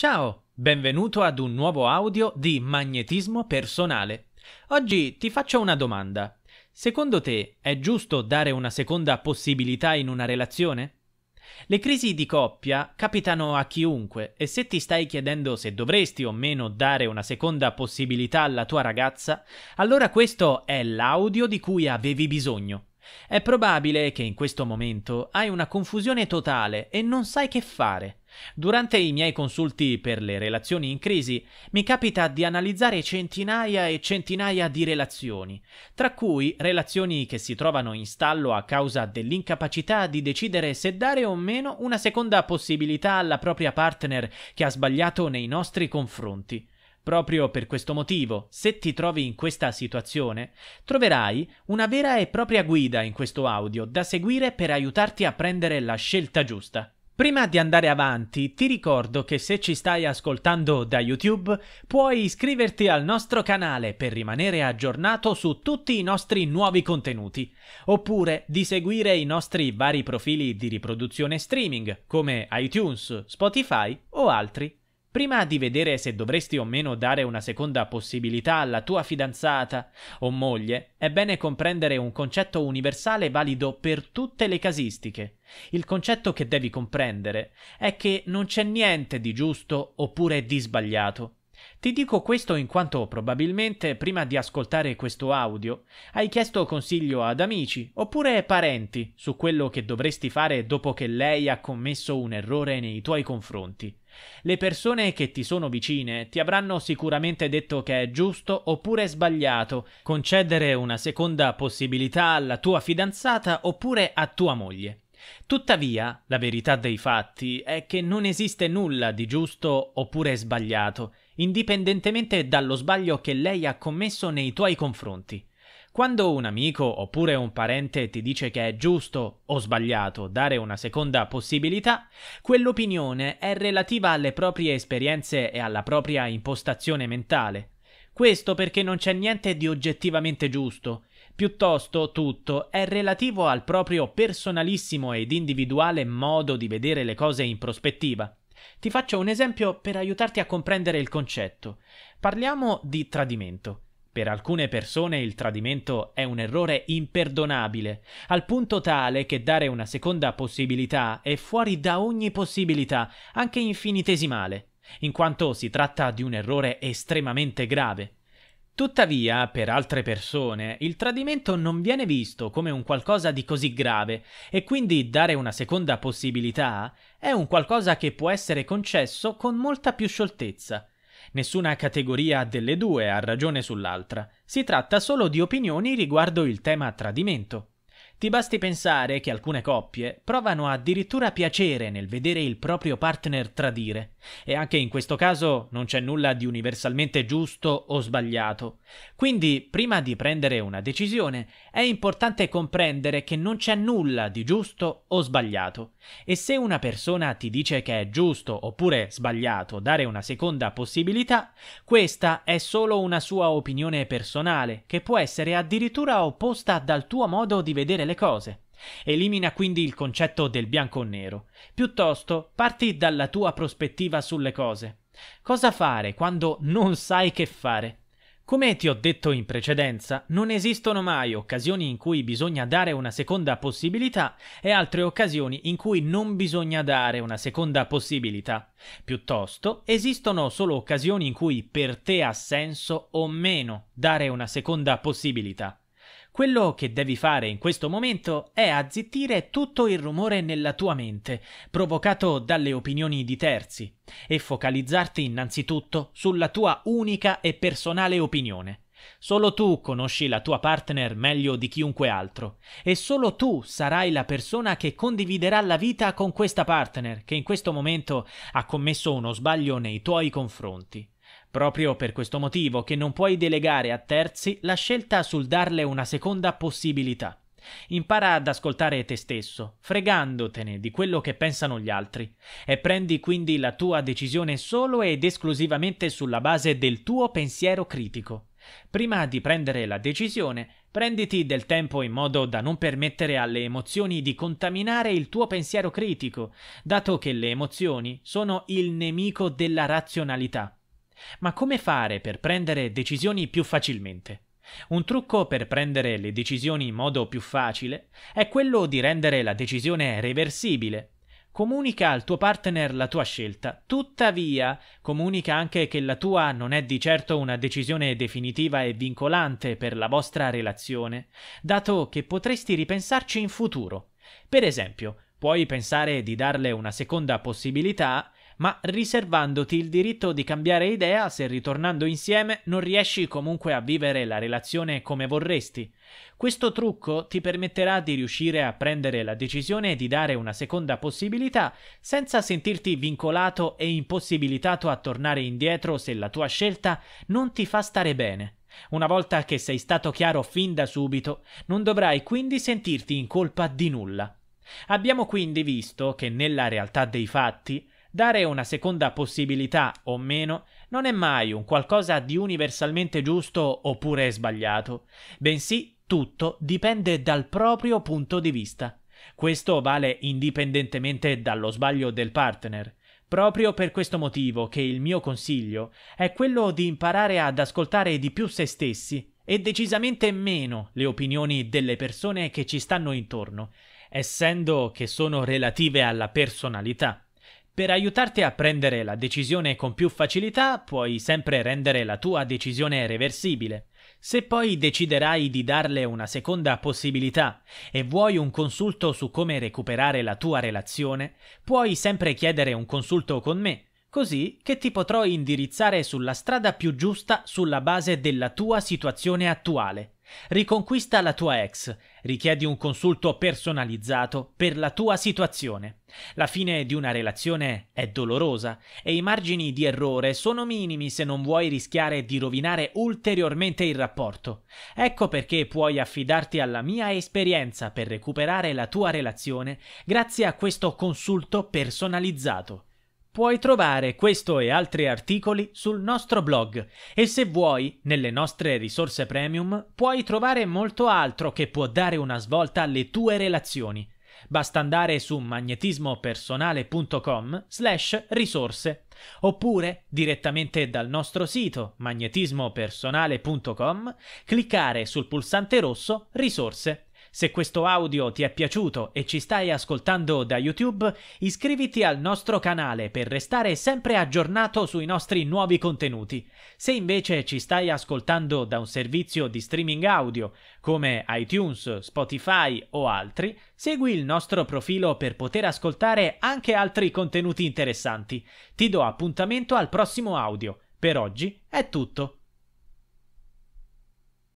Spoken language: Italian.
Ciao, benvenuto ad un nuovo audio di Magnetismo Personale. Oggi ti faccio una domanda. Secondo te è giusto dare una seconda possibilità in una relazione? Le crisi di coppia capitano a chiunque e se ti stai chiedendo se dovresti o meno dare una seconda possibilità alla tua ragazza, allora questo è l'audio di cui avevi bisogno. È probabile che in questo momento hai una confusione totale e non sai che fare. Durante i miei consulti per le relazioni in crisi mi capita di analizzare centinaia e centinaia di relazioni, tra cui relazioni che si trovano in stallo a causa dell'incapacità di decidere se dare o meno una seconda possibilità alla propria partner che ha sbagliato nei nostri confronti. Proprio per questo motivo, se ti trovi in questa situazione, troverai una vera e propria guida in questo audio da seguire per aiutarti a prendere la scelta giusta. Prima di andare avanti, ti ricordo che se ci stai ascoltando da YouTube, puoi iscriverti al nostro canale per rimanere aggiornato su tutti i nostri nuovi contenuti, oppure di seguire i nostri vari profili di riproduzione streaming come iTunes, Spotify o altri. Prima di vedere se dovresti o meno dare una seconda possibilità alla tua fidanzata o moglie, è bene comprendere un concetto universale valido per tutte le casistiche. Il concetto che devi comprendere è che non c'è niente di giusto oppure di sbagliato. Ti dico questo in quanto probabilmente prima di ascoltare questo audio hai chiesto consiglio ad amici oppure parenti su quello che dovresti fare dopo che lei ha commesso un errore nei tuoi confronti. Le persone che ti sono vicine ti avranno sicuramente detto che è giusto oppure sbagliato concedere una seconda possibilità alla tua fidanzata oppure a tua moglie. Tuttavia, la verità dei fatti è che non esiste nulla di giusto oppure sbagliato, indipendentemente dallo sbaglio che lei ha commesso nei tuoi confronti. Quando un amico oppure un parente ti dice che è giusto o sbagliato dare una seconda possibilità, quell'opinione è relativa alle proprie esperienze e alla propria impostazione mentale. Questo perché non c'è niente di oggettivamente giusto, piuttosto tutto è relativo al proprio personalissimo ed individuale modo di vedere le cose in prospettiva. Ti faccio un esempio per aiutarti a comprendere il concetto. Parliamo di tradimento. Per alcune persone il tradimento è un errore imperdonabile, al punto tale che dare una seconda possibilità è fuori da ogni possibilità, anche infinitesimale, in quanto si tratta di un errore estremamente grave. Tuttavia, per altre persone, il tradimento non viene visto come un qualcosa di così grave e quindi dare una seconda possibilità è un qualcosa che può essere concesso con molta più scioltezza Nessuna categoria delle due ha ragione sull'altra, si tratta solo di opinioni riguardo il tema tradimento. Ti basti pensare che alcune coppie provano addirittura piacere nel vedere il proprio partner tradire. E anche in questo caso non c'è nulla di universalmente giusto o sbagliato. Quindi, prima di prendere una decisione, è importante comprendere che non c'è nulla di giusto o sbagliato. E se una persona ti dice che è giusto oppure sbagliato dare una seconda possibilità, questa è solo una sua opinione personale, che può essere addirittura opposta dal tuo modo di vedere le cose. Elimina quindi il concetto del bianco o nero. Piuttosto, parti dalla tua prospettiva sulle cose. Cosa fare quando non sai che fare? Come ti ho detto in precedenza, non esistono mai occasioni in cui bisogna dare una seconda possibilità e altre occasioni in cui non bisogna dare una seconda possibilità. Piuttosto, esistono solo occasioni in cui per te ha senso o meno dare una seconda possibilità. Quello che devi fare in questo momento è azzittire tutto il rumore nella tua mente, provocato dalle opinioni di terzi, e focalizzarti innanzitutto sulla tua unica e personale opinione. Solo tu conosci la tua partner meglio di chiunque altro e solo tu sarai la persona che condividerà la vita con questa partner che in questo momento ha commesso uno sbaglio nei tuoi confronti. Proprio per questo motivo che non puoi delegare a terzi la scelta sul darle una seconda possibilità. Impara ad ascoltare te stesso, fregandotene di quello che pensano gli altri, e prendi quindi la tua decisione solo ed esclusivamente sulla base del tuo pensiero critico. Prima di prendere la decisione, prenditi del tempo in modo da non permettere alle emozioni di contaminare il tuo pensiero critico, dato che le emozioni sono il nemico della razionalità. Ma come fare per prendere decisioni più facilmente? Un trucco per prendere le decisioni in modo più facile è quello di rendere la decisione reversibile. Comunica al tuo partner la tua scelta, tuttavia comunica anche che la tua non è di certo una decisione definitiva e vincolante per la vostra relazione, dato che potresti ripensarci in futuro. Per esempio, puoi pensare di darle una seconda possibilità ma riservandoti il diritto di cambiare idea se ritornando insieme non riesci comunque a vivere la relazione come vorresti. Questo trucco ti permetterà di riuscire a prendere la decisione di dare una seconda possibilità senza sentirti vincolato e impossibilitato a tornare indietro se la tua scelta non ti fa stare bene. Una volta che sei stato chiaro fin da subito, non dovrai quindi sentirti in colpa di nulla. Abbiamo quindi visto che nella realtà dei fatti Dare una seconda possibilità o meno non è mai un qualcosa di universalmente giusto oppure sbagliato, bensì tutto dipende dal proprio punto di vista. Questo vale indipendentemente dallo sbaglio del partner. Proprio per questo motivo che il mio consiglio è quello di imparare ad ascoltare di più se stessi e decisamente meno le opinioni delle persone che ci stanno intorno, essendo che sono relative alla personalità. Per aiutarti a prendere la decisione con più facilità, puoi sempre rendere la tua decisione reversibile. Se poi deciderai di darle una seconda possibilità e vuoi un consulto su come recuperare la tua relazione, puoi sempre chiedere un consulto con me, così che ti potrò indirizzare sulla strada più giusta sulla base della tua situazione attuale. Riconquista la tua ex, richiedi un consulto personalizzato per la tua situazione. La fine di una relazione è dolorosa e i margini di errore sono minimi se non vuoi rischiare di rovinare ulteriormente il rapporto. Ecco perché puoi affidarti alla mia esperienza per recuperare la tua relazione grazie a questo consulto personalizzato. Puoi trovare questo e altri articoli sul nostro blog e se vuoi, nelle nostre risorse premium, puoi trovare molto altro che può dare una svolta alle tue relazioni. Basta andare su magnetismopersonale.com slash risorse oppure direttamente dal nostro sito magnetismopersonale.com cliccare sul pulsante rosso risorse se questo audio ti è piaciuto e ci stai ascoltando da YouTube, iscriviti al nostro canale per restare sempre aggiornato sui nostri nuovi contenuti. Se invece ci stai ascoltando da un servizio di streaming audio come iTunes, Spotify o altri, segui il nostro profilo per poter ascoltare anche altri contenuti interessanti. Ti do appuntamento al prossimo audio. Per oggi è tutto.